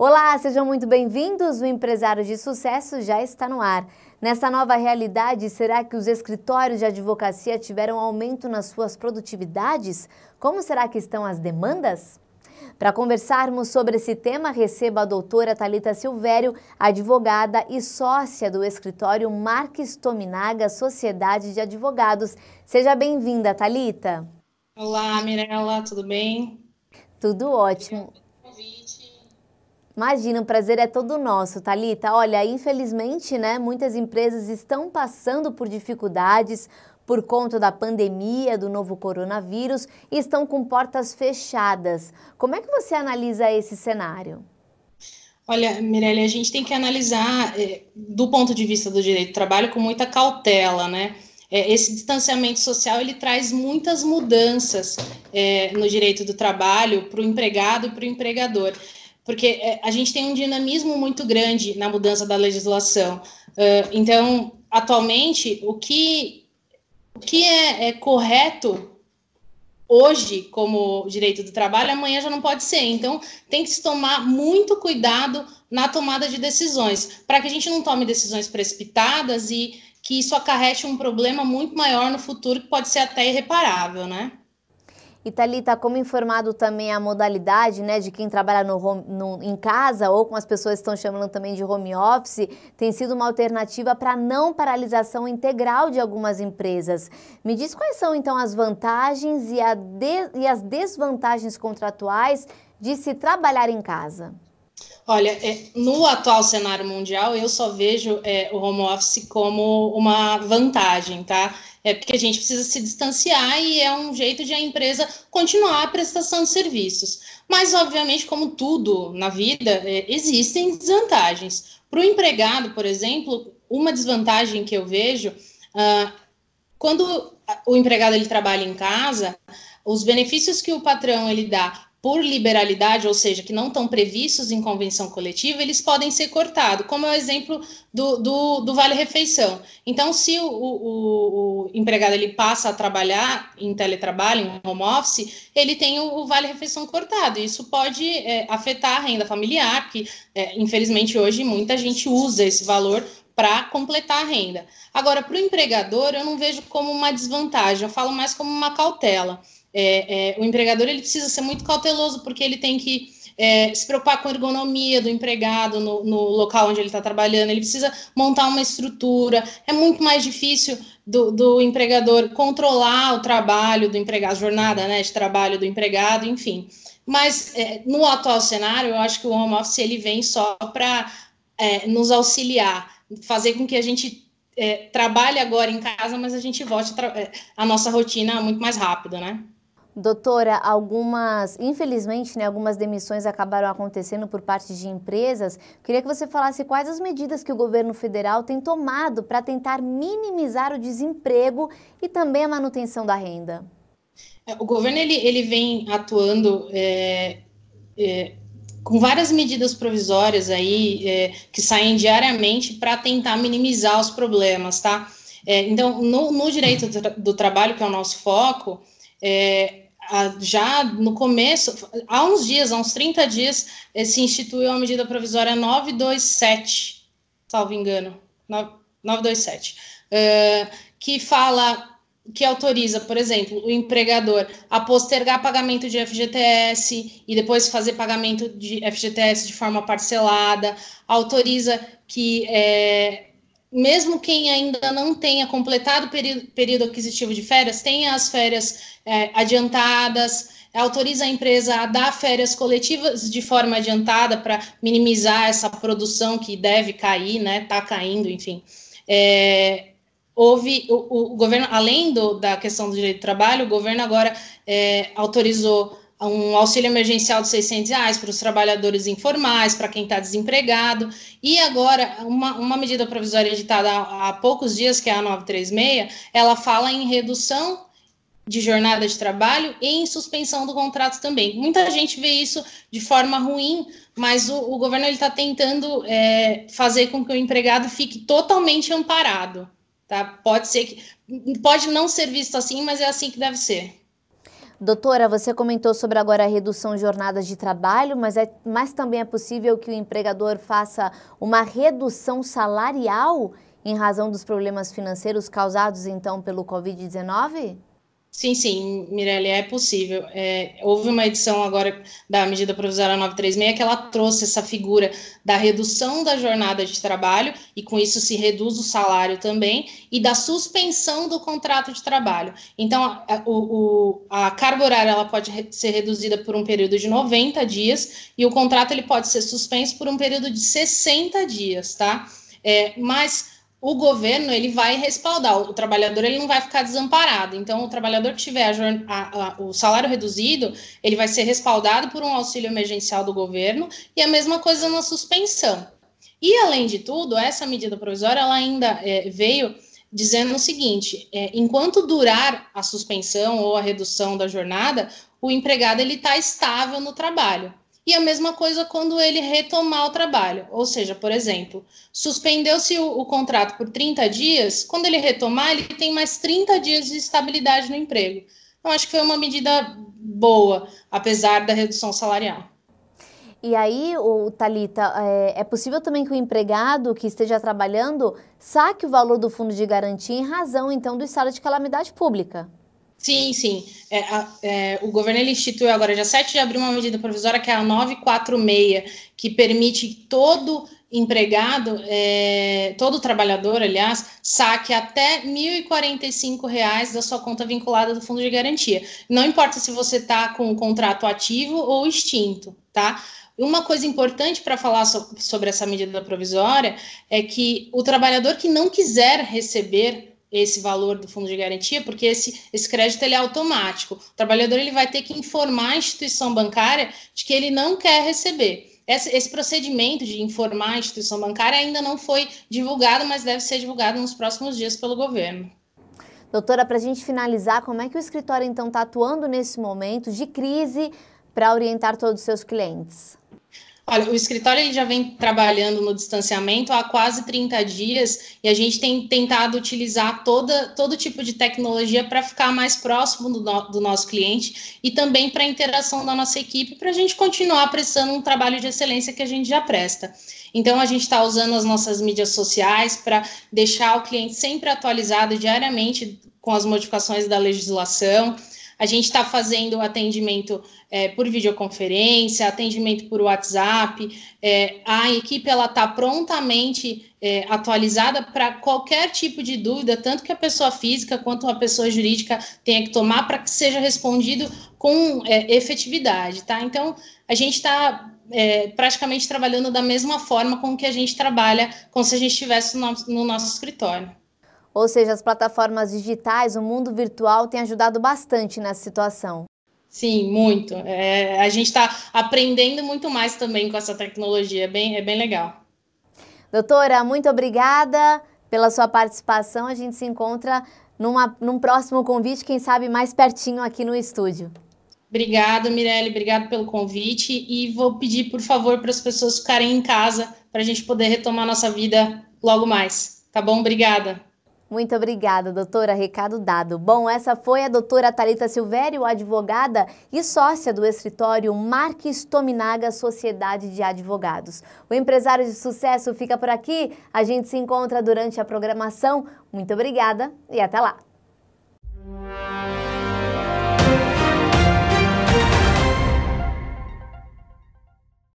Olá, sejam muito bem-vindos. O empresário de sucesso já está no ar. Nessa nova realidade, será que os escritórios de advocacia tiveram aumento nas suas produtividades? Como será que estão as demandas? Para conversarmos sobre esse tema, receba a doutora Talita Silvério, advogada e sócia do escritório Marques Tominaga Sociedade de Advogados. Seja bem-vinda, Talita. Olá, Mirella, tudo bem? Tudo ótimo. Obrigada pelo convite. Imagina, o prazer é todo nosso, Talita. Olha, infelizmente, né, muitas empresas estão passando por dificuldades por conta da pandemia do novo coronavírus e estão com portas fechadas. Como é que você analisa esse cenário? Olha, Mirelle, a gente tem que analisar eh, do ponto de vista do direito do trabalho com muita cautela, né? Eh, esse distanciamento social ele traz muitas mudanças é, no direito do trabalho para o empregado e para o empregador porque é, a gente tem um dinamismo muito grande na mudança da legislação. Uh, então, atualmente, o que, o que é, é, correto hoje como direito do trabalho, amanhã já não pode ser. Então, tem que se tomar muito cuidado na tomada de decisões, para que a gente não tome decisões precipitadas e que isso acarrete um problema muito maior no futuro que pode ser até irreparável, né? E Thalita, tá como informado também a modalidade né, de quem trabalha no, home, no em casa ou com as pessoas que estão chamando também de home office, tem sido uma alternativa para não paralisação integral de algumas empresas. Me diz quais são então as vantagens e, de, e as desvantagens contratuais de se trabalhar em casa? Olha, é, no atual cenário mundial, eu só vejo é, o home office como uma vantagem, tá? É porque a gente precisa se distanciar e é um jeito de a empresa continuar a prestação de serviços. Mas, obviamente, como tudo na vida, é, existem desvantagens. Para o empregado, por exemplo, uma desvantagem que eu vejo, ah, quando o empregado ele trabalha em casa, os benefícios que o patrão ele dá por liberalidade, ou seja, que não estão previstos em convenção coletiva, eles podem ser cortados, como é o exemplo do, do, do vale-refeição. Então, se o, o, o, empregado ele passa a trabalhar em teletrabalho, em home office, ele tem o, o vale-refeição cortado. Isso pode é, afetar a renda familiar, porque, é, infelizmente, hoje muita gente usa esse valor para completar a renda. Agora, para o empregador, eu não vejo como uma desvantagem, eu falo mais como uma cautela. É, é, o empregador ele precisa ser muito cauteloso, porque ele tem que é, se preocupar com a ergonomia do empregado no, no local onde ele está trabalhando, ele precisa montar uma estrutura. É muito mais difícil do, do, empregador controlar o trabalho do empregado, a jornada né, de trabalho do empregado, enfim. Mas é, no atual cenário, eu acho que o home office ele vem só para é, nos auxiliar, fazer com que a gente é, trabalhe agora em casa, mas a gente volte a, é, a nossa rotina muito mais rápido, né? Doutora, algumas, infelizmente, né, algumas demissões acabaram acontecendo por parte de empresas. Queria que você falasse quais as medidas que o governo federal tem tomado para tentar minimizar o desemprego e também a manutenção da renda. É, o governo ele, ele vem atuando é, é, com várias medidas provisórias aí é, que saem diariamente para tentar minimizar os problemas, tá? É, então, no, no direito do, tra do trabalho, que é o nosso foco, é, já no começo, há uns dias, há uns 30 dias, eh, se instituiu a medida provisória 927, salvo engano, 927, eh, que fala que autoriza, por exemplo, o empregador a postergar pagamento de FGTS e depois fazer pagamento de FGTS de forma parcelada, autoriza que eh, mesmo quem ainda não tenha completado o período, aquisitivo de férias, tenha as férias é, adiantadas, autoriza a empresa a dar férias coletivas de forma adiantada para minimizar essa produção que deve cair, né? Está caindo, enfim. É, houve o, o, governo, além do, da questão do direito do trabalho, o governo agora é, autorizou um auxílio emergencial de 600 reais para os trabalhadores informais, para quem está desempregado, e agora uma, uma medida provisória editada há, há poucos dias, que é a 936, ela fala em redução de jornada de trabalho e em suspensão do contrato também. Muita gente vê isso de forma ruim, mas o, o governo está tentando é, fazer com que o empregado fique totalmente amparado. Tá? Pode ser que pode não ser visto assim, mas é assim que deve ser. Doutora, você comentou sobre agora a redução de jornadas de trabalho, mas, é, mas também é possível que o empregador faça uma redução salarial em razão dos problemas financeiros causados então pelo Covid-19? Sim, sim, Mirelle, é possível. É, houve uma edição agora da medida provisória 936 que ela trouxe essa figura da redução da jornada de trabalho, e com isso se reduz o salário também, e da suspensão do contrato de trabalho. Então, a, o, a carga horária ela pode ser reduzida por um período de 90 dias, e o contrato ele pode ser suspenso por um período de 60 dias, tá? É, mas o governo ele vai respaldar o trabalhador, ele não vai ficar desamparado. Então, o trabalhador que tiver a, a, o salário reduzido, ele vai ser respaldado por um auxílio emergencial do governo e a mesma coisa na suspensão. E além de tudo, essa medida provisória ela ainda é, veio dizendo o seguinte: é, enquanto durar a suspensão ou a redução da jornada, o empregado ele está estável no trabalho e a mesma coisa quando ele retomar o trabalho. Ou seja, por exemplo, suspendeu-se o, o, contrato por 30 dias, quando ele retomar, ele tem mais 30 dias de estabilidade no emprego. Então, acho que foi uma medida boa, apesar da redução salarial. E aí, o Talita, é, é possível também que o empregado que esteja trabalhando saque o valor do fundo de garantia em razão então do estado de calamidade pública? Sim, sim. É, é, o governo instituiu agora, dia 7 de abril, uma medida provisória que é a 946, que permite que todo empregado, é, todo trabalhador, aliás, saque até R$ 1.045 da sua conta vinculada do fundo de garantia. Não importa se você está com o contrato ativo ou extinto, tá? Uma coisa importante para falar so sobre essa medida provisória é que o trabalhador que não quiser receber esse valor do fundo de garantia, porque esse, esse crédito ele é automático. O trabalhador ele vai ter que informar a instituição bancária de que ele não quer receber. Esse, esse procedimento de informar a instituição bancária ainda não foi divulgado, mas deve ser divulgado nos próximos dias pelo governo. Doutora, para a gente finalizar, como é que o escritório então está atuando nesse momento de crise para orientar todos os seus clientes? Olha, o escritório ele já vem trabalhando no distanciamento há quase 30 dias e a gente tem tentado utilizar toda, todo tipo de tecnologia para ficar mais próximo do, do, nosso cliente e também para a interação da nossa equipe, para a gente continuar prestando um trabalho de excelência que a gente já presta. Então, a gente está usando as nossas mídias sociais para deixar o cliente sempre atualizado diariamente com as modificações da legislação. A gente está fazendo atendimento é, por videoconferência, atendimento por WhatsApp. É, a equipe ela está prontamente é, atualizada para qualquer tipo de dúvida, tanto que a pessoa física quanto a pessoa jurídica tenha que tomar para que seja respondido com é, efetividade, tá? Então a gente está é, praticamente trabalhando da mesma forma com que a gente trabalha, como se a gente estivesse no, no nosso escritório. Ou seja, as plataformas digitais, o mundo virtual tem ajudado bastante nessa situação. Sim, muito. É, a gente está aprendendo muito mais também com essa tecnologia, é bem, é bem legal. Doutora, muito obrigada pela sua participação. A gente se encontra numa, num próximo convite, quem sabe mais pertinho aqui no estúdio. Obrigada, Mirelle, obrigado pelo convite e vou pedir, por favor, para as pessoas ficarem em casa para a gente poder retomar nossa vida logo mais. Tá bom? Obrigada. Muito obrigada, doutora. Recado dado. Bom, essa foi a doutora Thalita Silvério, advogada e sócia do escritório Marques Tominaga Sociedade de Advogados. O empresário de sucesso fica por aqui. A gente se encontra durante a programação. Muito obrigada e até lá.